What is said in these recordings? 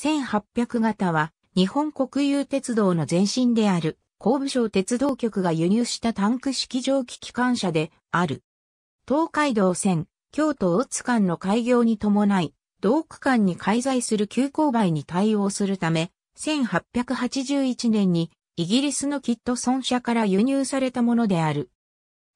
1800型は日本国有鉄道の前身である神部省鉄道局が輸入したタンク式蒸気機関車である。東海道線、京都大津間の開業に伴い、同区間に介在する急勾配に対応するため、1881年にイギリスのキットソン社から輸入されたものである。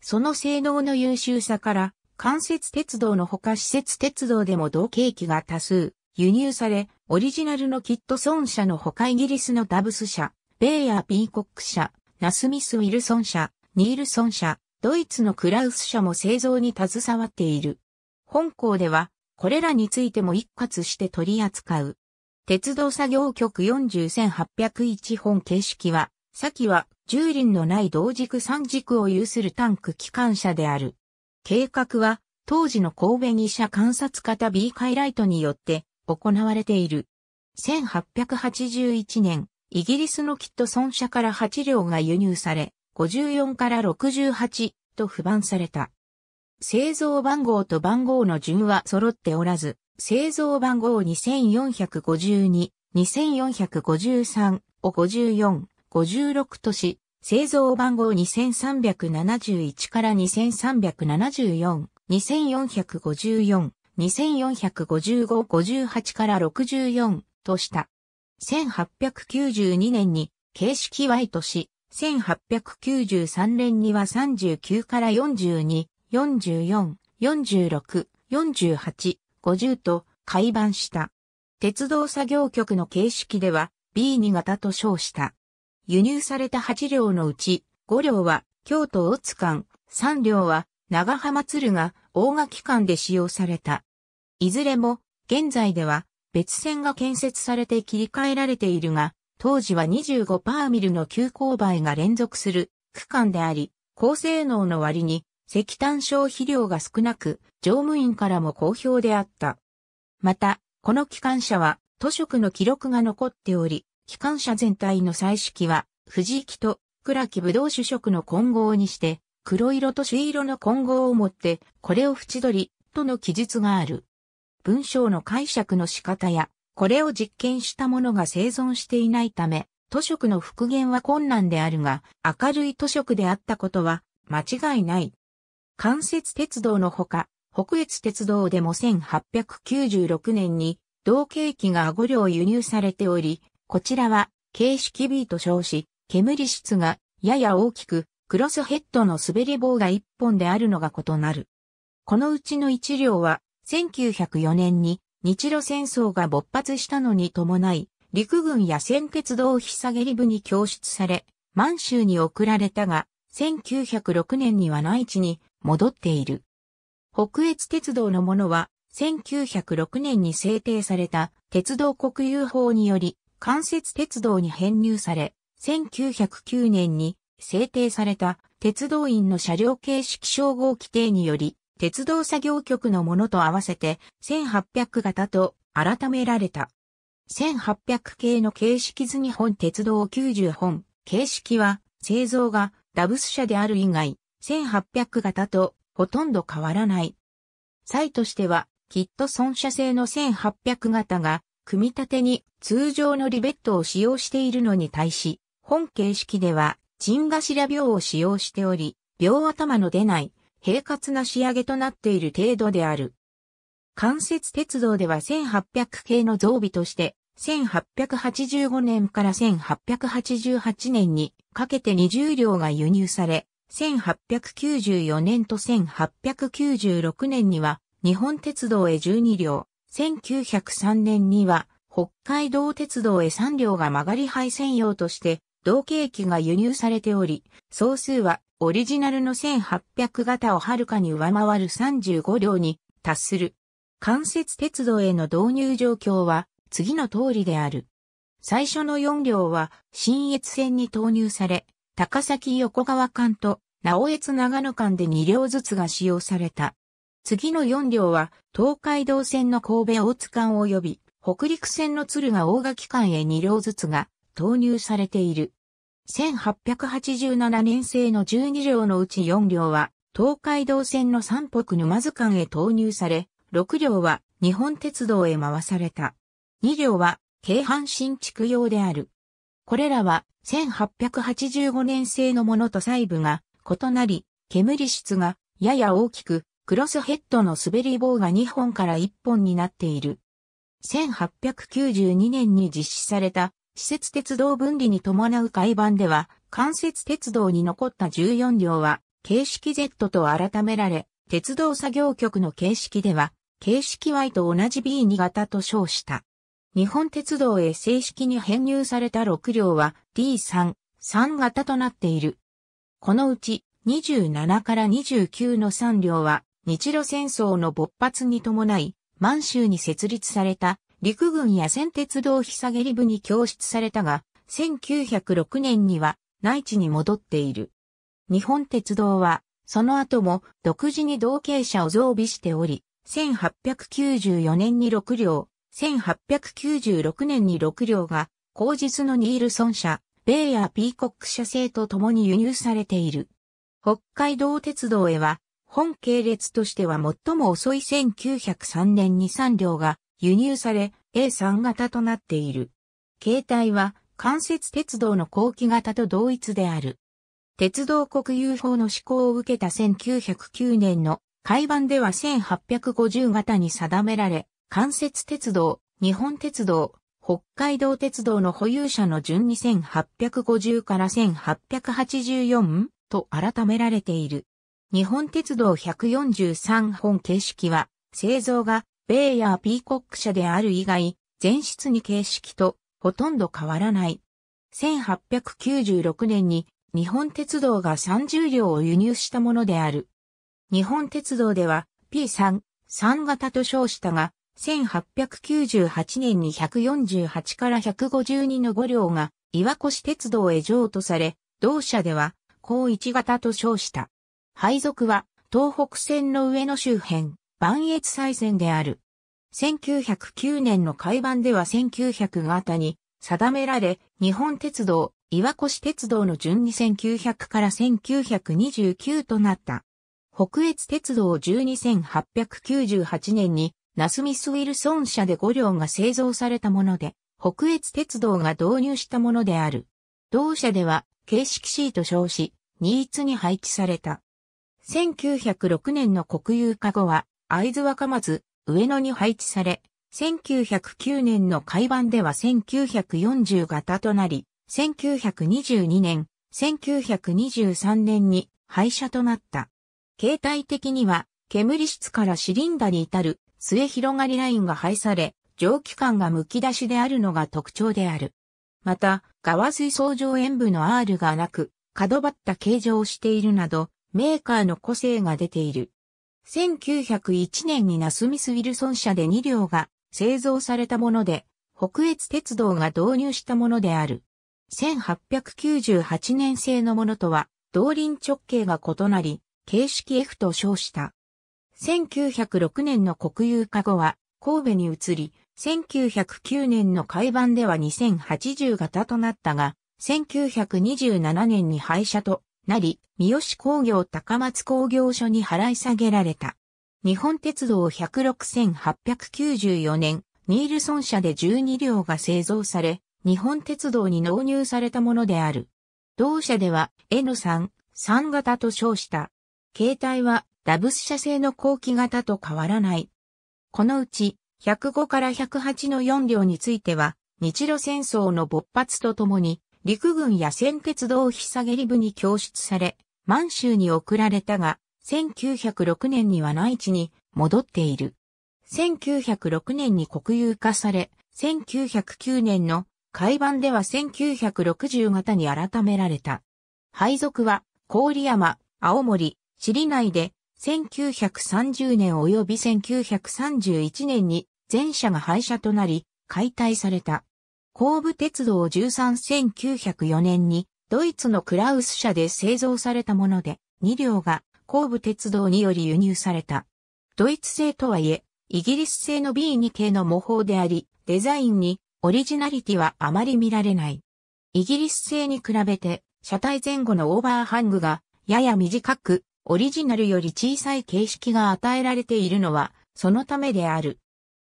その性能の優秀さから、関節鉄道のほか施設鉄道でも同景気が多数、輸入され、オリジナルのキットソン社のほかイギリスのダブス社、ベイヤー・ピーコック社、ナスミス・ウィルソン社、ニールソン社、ドイツのクラウス社も製造に携わっている。本校では、これらについても一括して取り扱う。鉄道作業局40801本形式は、先は重輪のない同軸三軸を有するタンク機関車である。計画は、当時の神戸二社観察型 B 回ライトによって行われている。1881年、イギリスのキットソン社から8両が輸入され、54から68と不番された。製造番号と番号の順は揃っておらず、製造番号2452、2453を54、56とし、製造番号2371から2374、2454 2455-58から64とした。1892年に形式 Y とし、1893年には39から42、44、46、48、50と改版した。鉄道作業局の形式では B2 型と称した。輸入された8両のうち5両は京都大津間、3両は長浜鶴が大賀機関で使用された。いずれも、現在では別線が建設されて切り替えられているが、当時は25パーミルの急勾配が連続する区間であり、高性能の割に石炭消費量が少なく、乗務員からも好評であった。また、この機関車は都職の記録が残っており、機関車全体の彩色は、藤木と倉木武道主職の混合にして、黒色と朱色の混合をもって、これを縁取り、との記述がある。文章の解釈の仕方や、これを実験したものが生存していないため、図色の復元は困難であるが、明るい図色であったことは間違いない。関節鉄道のほか、北越鉄道でも1896年に同景気がゴ両輸入されており、こちらは形式 B と称し、煙質がやや大きくクロスヘッドの滑り棒が1本であるのが異なる。このうちの1両は、1904年に日露戦争が勃発したのに伴い、陸軍や先鉄道引下げり部に供出され、満州に送られたが、1906年には内地に戻っている。北越鉄道のものは、1906年に制定された鉄道国有法により、関節鉄道に編入され、1909年に制定された鉄道員の車両形式称号規定により、鉄道作業局のものと合わせて1800型と改められた。1800系の形式図日本鉄道90本、形式は製造がダブス社である以外、1800型とほとんど変わらない。際としては、キット損車製の1800型が、組み立てに通常のリベットを使用しているのに対し、本形式では新頭病を使用しており、病頭の出ない、平滑な仕上げとなっている程度である。関節鉄道では1800系の増備として、1885年から1888年にかけて20両が輸入され、1894年と1896年には日本鉄道へ12両、1903年には北海道鉄道へ3両が曲がり配線用として同型機が輸入されており、総数はオリジナルの1800型をはるかに上回る35両に達する。関節鉄道への導入状況は次の通りである。最初の4両は新越線に投入され、高崎横川間と直越長野間で2両ずつが使用された。次の4両は東海道線の神戸大津間及び北陸線の鶴ヶ大垣間へ2両ずつが投入されている。1887年製の12両のうち4両は、東海道線の三北沼津間へ投入され、6両は日本鉄道へ回された。2両は、京阪新築用である。これらは、1885年製のものと細部が異なり、煙質がやや大きく、クロスヘッドの滑り棒が2本から1本になっている。1892年に実施された施設鉄道分離に伴う改版では、関節鉄道に残った14両は、形式 Z と改められ、鉄道作業局の形式では、形式 Y と同じ B2 型と称した。日本鉄道へ正式に編入された6両は D3、3型となっている。このうち27から29の3両は日露戦争の勃発に伴い満州に設立された陸軍や線鉄道日下部に供出されたが、1906年には内地に戻っている。日本鉄道は、その後も独自に同型車を増備しており、1894年に6両、1896年に6両が、後日のニールソン車、ベイやピーコック社製と共に輸入されている。北海道鉄道へは、本系列としては最も遅い1903年に3両が輸入され A3 型となっている。形態は関節鉄道の後期型と同一である。鉄道国有法の施行を受けた1909年の改版では1850型に定められ、関節鉄道、日本鉄道、北海道鉄道の保有者の順に1850から1884と改められている。日本鉄道143本形式は製造がベイヤーピーコック社である以外、全室に形式とほとんど変わらない。1896年に日本鉄道が30両を輸入したものである。日本鉄道では P3、3型と称したが、1898年に148から152の5両が岩越鉄道へ譲渡され、同社では高1型と称した。配属は東北線の上野周辺、万越再選である。1909年の改版では1900型に定められ、日本鉄道、岩越鉄道の順に1900から1929となった。北越鉄道12898年に、ナスミスウィルソン社で5両が製造されたもので、北越鉄道が導入したものである。同社では、形式 C と称し、ニーツに配置された。1906年の国有化後は、会津若松、上野に配置され、1909年の改版では1940型となり、1922年、1923年に廃車となった。形態的には、煙室からシリンダに至る末広がりラインが廃され、蒸気管がむき出しであるのが特徴である。また、側水槽上塩部の R がなく、角張った形状をしているなど、メーカーの個性が出ている。1901年にナスミス・ウィルソン社で2両が製造されたもので、北越鉄道が導入したものである。1898年製のものとは、動輪直径が異なり、形式 F と称した。1906年の国有化後は、神戸に移り、1909年の改版では2080型となったが、1927年に廃車となり、三好工業高松工業所に払い下げられた。日本鉄道106,894年、ニールソン社で12両が製造され、日本鉄道に納入されたものである。同社では N3、3型と称した。携帯はダブス社製の後期型と変わらない。このうち105から108の4両については、日露戦争の勃発とともに陸軍や先鉄道引下げり部に供出され、満州に送られたが、1906年には内地に戻っている。1906年に国有化され、1909年の海版では1960型に改められた。配属は郡山、青森、尻内で1930年及び1931年に全社が廃車となり解体された。後部鉄道131904年にドイツのクラウス社で製造されたもので、2両が後部鉄道により輸入された。ドイツ製とはいえ、イギリス製の B2 系の模倣であり、デザインにオリジナリティはあまり見られない。イギリス製に比べて、車体前後のオーバーハングがやや短く、オリジナルより小さい形式が与えられているのは、そのためである。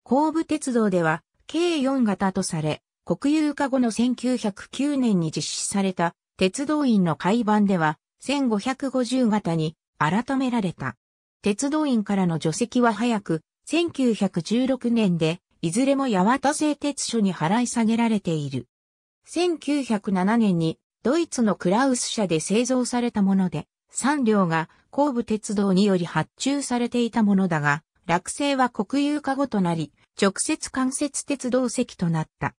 神武鉄道では、k 4型とされ、国有化後の1909年に実施された鉄道院の改版では1550型に改められた。鉄道院からの除籍は早く、1916年で、いずれも八幡製鉄所に払い下げられている。1907年にドイツのクラウス社で製造されたもので、3両が後部鉄道により発注されていたものだが、落成は国有化後となり、直接間接鉄道席となった。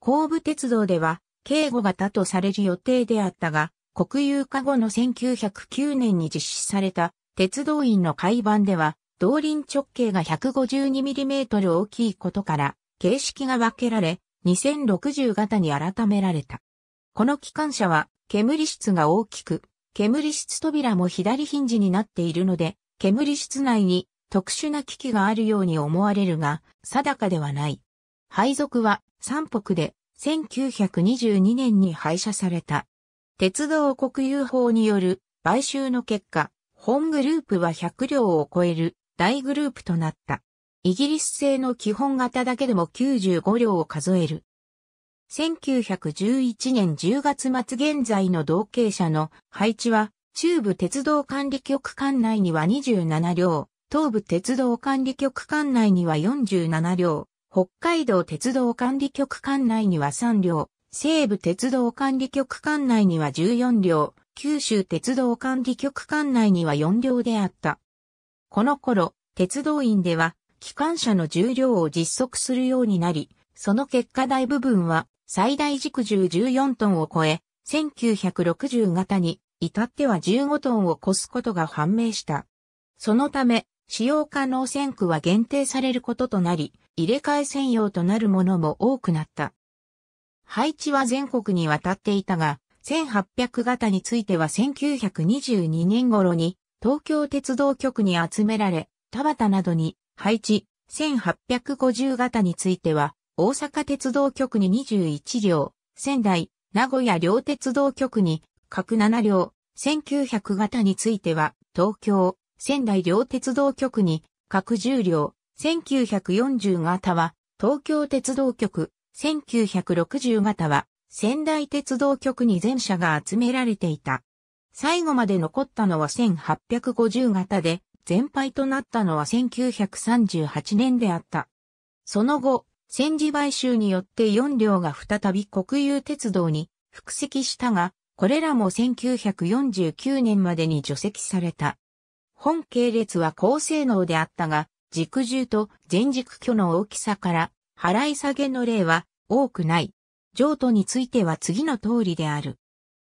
後武鉄道では、警護型とされる予定であったが、国有化後の1909年に実施された鉄道員の改板では、動輪直径が 152mm 大きいことから、形式が分けられ、2060型に改められた。この機関車は、煙室が大きく、煙室扉も左ヒンジになっているので、煙室内に特殊な機器があるように思われるが、定かではない。配属は三北で1922年に廃車された。鉄道国有法による買収の結果、本グループは100両を超える大グループとなった。イギリス製の基本型だけでも95両を数える。1911年10月末現在の同型車の配置は、中部鉄道管理局管内には27両、東部鉄道管理局管内には47両、北海道鉄道管理局管内には3両、西部鉄道管理局管内には14両、九州鉄道管理局管内には4両であった。この頃、鉄道院では、機関車の重量を実測するようになり、その結果大部分は最大軸重14トンを超え、1960型に至っては15トンを超すことが判明した。そのため、使用可能線区は限定されることとなり、入れ替え専用となるものも多くなった。配置は全国に渡っていたが、1800型については1922年頃に東京鉄道局に集められ、田畑などに配置、1850型については大阪鉄道局に21両、仙台、名古屋両鉄道局に各7両、1900型については東京、仙台両鉄道局に各10両、1940型は東京鉄道局、1960型は仙台鉄道局に全車が集められていた。最後まで残ったのは1850型で、全廃となったのは1938年であった。その後、戦時買収によって4両が再び国有鉄道に復籍したが、これらも1949年までに除籍された。本系列は高性能であったが、軸重と前軸距の大きさから、払い下げの例は多くない。譲渡については次の通りである。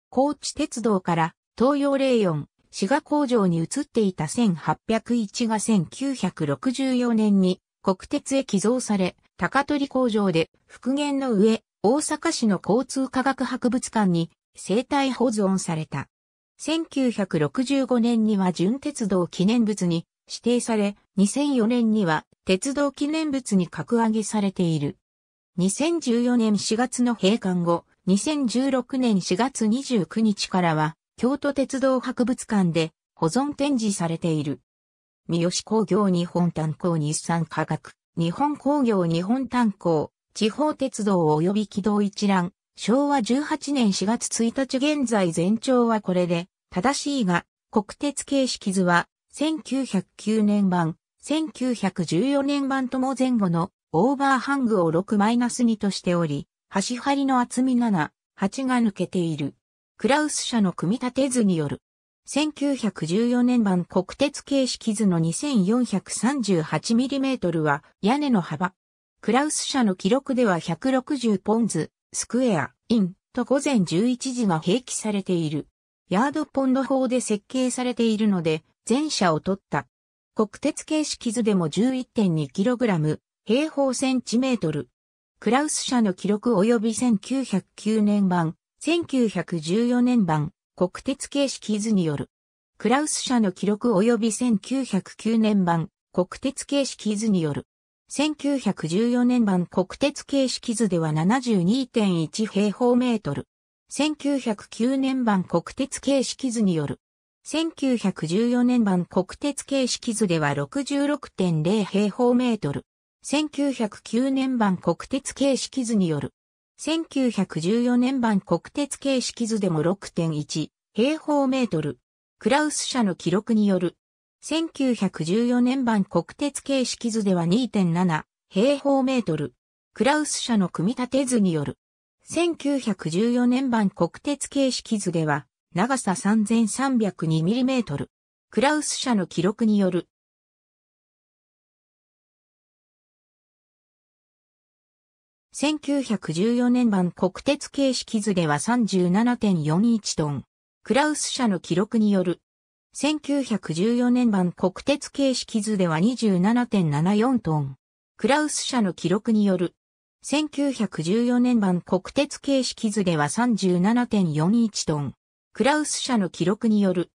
高知鉄道から東洋霊園、滋賀工場に移っていた1801が1964年に国鉄へ寄贈され、高取工場で復元の上、大阪市の交通科学博物館に生態保存された。1965年には純鉄道記念物に指定され、2004年には鉄道記念物に格上げされている。2014年4月の閉館後、2016年4月29日からは、京都鉄道博物館で保存展示されている。三好工業日本炭鉱日産科学、日本工業日本炭鉱、地方鉄道及び軌道一覧、昭和18年4月1日現在全長はこれで、正しいが、国鉄形式図は1909年版、1914年版とも前後のオーバーハングを6-2としており、端張りの厚み7、8が抜けている。クラウス社の組み立て図による。1914年版国鉄形式図の 2438mm は屋根の幅。クラウス社の記録では160ポンズ、スクエア、イン、と午前11時が併記されている。ヤードポンド法で設計されているので、全社を取った。国鉄形式図でも 11.2kg、平方センチメートル。クラウス社の記録及び1909年版、1914年版、国鉄形式図による。クラウス社の記録及び1909年版、国鉄形式図による。1914年版国鉄形式図では72.1平方メートル。1909年版国鉄形式図による。1914年版国鉄形式図では66.0平方メートル。1909年版国鉄形式図による。1914年版国鉄形式図でも6.1平方メートル。クラウス社の記録による。1914年版国鉄形式図では2.7平方メートル。クラウス社の組み立て図による。1914年版国鉄形式図では長さ 3302mm。クラウス社の記録による。1914年版国鉄形式図では37.41トン。クラウス社の記録による。1914年版国鉄形式図では27.74トン。クラウス社の記録による。1914年版国鉄形式図では37.41トン。クラウス社の記録による、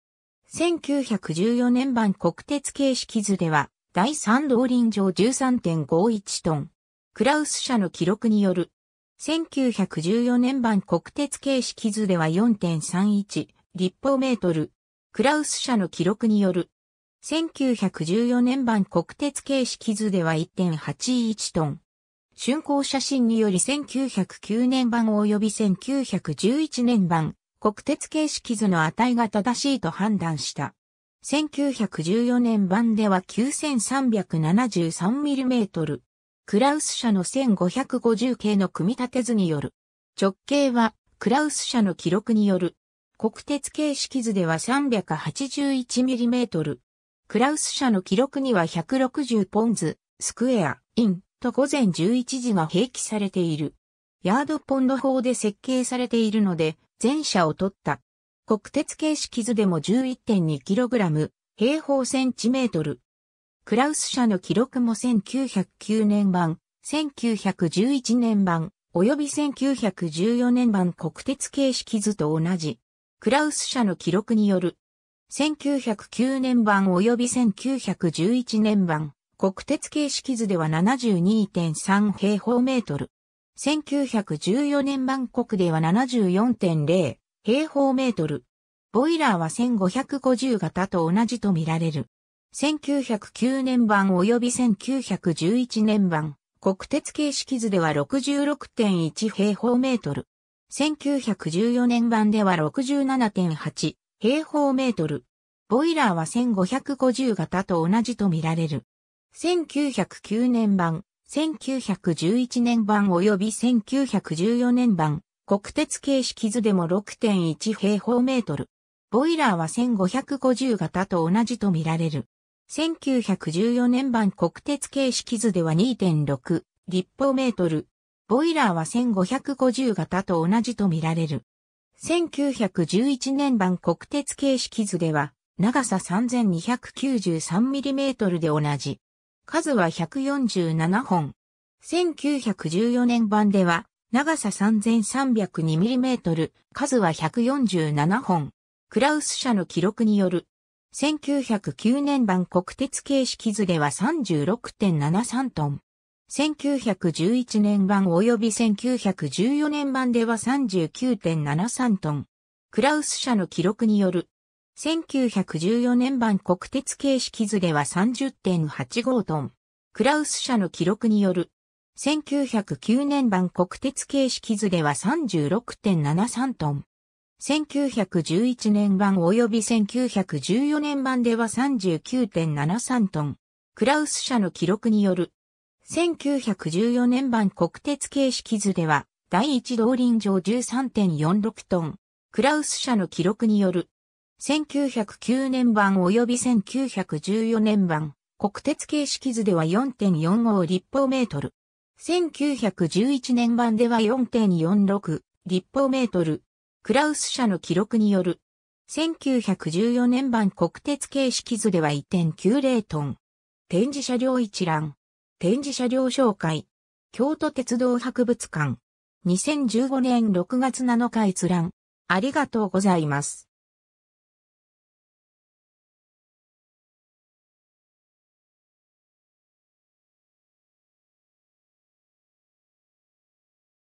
1914年版国鉄形式図では、第3動輪上13.51トン。クラウス社の記録による、1914年版国鉄形式図では4.31立方メートル。クラウス社の記録による、1914年版国鉄形式図では1.81トン。竣工写真により1909年版及び1911年版国鉄形式図の値が正しいと判断した。1914年版では 9373mm。クラウス社の1550系の組み立て図による。直径はクラウス社の記録による。国鉄形式図では 381mm。クラウス社の記録には160ポンズ、スクエア、イン、と午前11時が併記されている。ヤードポンド法で設計されているので、全社を取った。国鉄形式図でも 11.2kg、平方センチメートル。クラウス社の記録も1909年版、1911年版、及び1914年版国鉄形式図と同じ。クラウス社の記録による、1909年版及び1911年版、国鉄形式図では72.3平方メートル。1914年版国では74.0平方メートル。ボイラーは1550型と同じとみられる。1909年版及び1911年版、国鉄形式図では66.1平方メートル。1914年版では67.8平方メートル。ボイラーは1550型と同じとみられる。1909年版、1911年版及び1914年版、国鉄形式図でも6.1平方メートル。ボイラーは1550型と同じとみられる。1914年版国鉄形式図では2.6立方メートル。ボイラーは1550型と同じとみられる。1911年版国鉄形式図では長さ3 2 9 3トルで同じ。数は147本。1914年版では、長さ 3302mm、数は147本。クラウス社の記録による。1909年版国鉄形式図では36.73トン。1911年版及び1914年版では39.73トン。クラウス社の記録による。1914年版国鉄形式図では30.85トン。クラウス社の記録による。1909年版国鉄形式図では36.73トン。1911年版及び1914年版では39.73トン。クラウス社の記録による。1914年版国鉄形式図では、第一動輪上13.46トン。クラウス社の記録による。1909年版及び1914年版、国鉄形式図では4.45立方メートル。1911年版では4.46立方メートル。クラウス社の記録による。1914年版国鉄形式図では1.90トン。展示車両一覧。展示車両紹介。京都鉄道博物館。2015年6月7日閲覧。ありがとうございます。